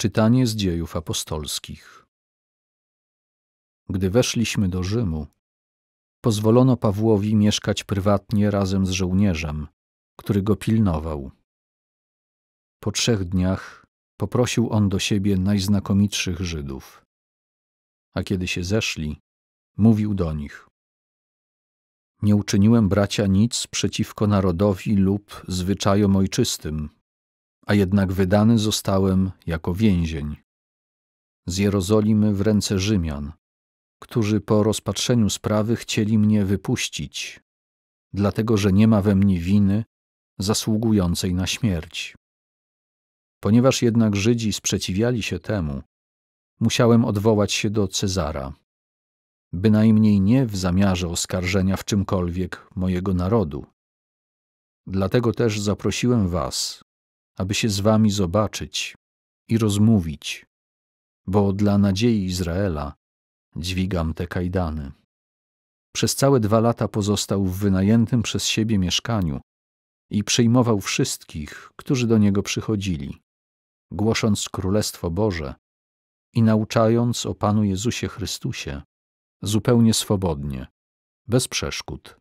Czytanie z dziejów apostolskich. Gdy weszliśmy do Rzymu, pozwolono Pawłowi mieszkać prywatnie razem z żołnierzem, który go pilnował. Po trzech dniach poprosił on do siebie najznakomitszych Żydów. A kiedy się zeszli, mówił do nich: Nie uczyniłem bracia nic przeciwko narodowi lub zwyczajom ojczystym, a jednak wydany zostałem jako więzień. Z Jerozolimy w ręce Rzymian, którzy po rozpatrzeniu sprawy chcieli mnie wypuścić, dlatego że nie ma we mnie winy zasługującej na śmierć. Ponieważ jednak Żydzi sprzeciwiali się temu, musiałem odwołać się do Cezara, bynajmniej nie w zamiarze oskarżenia w czymkolwiek mojego narodu. Dlatego też zaprosiłem was, aby się z wami zobaczyć i rozmówić, bo dla nadziei Izraela dźwigam te kajdany. Przez całe dwa lata pozostał w wynajętym przez siebie mieszkaniu i przyjmował wszystkich, którzy do niego przychodzili, głosząc Królestwo Boże i nauczając o Panu Jezusie Chrystusie zupełnie swobodnie, bez przeszkód.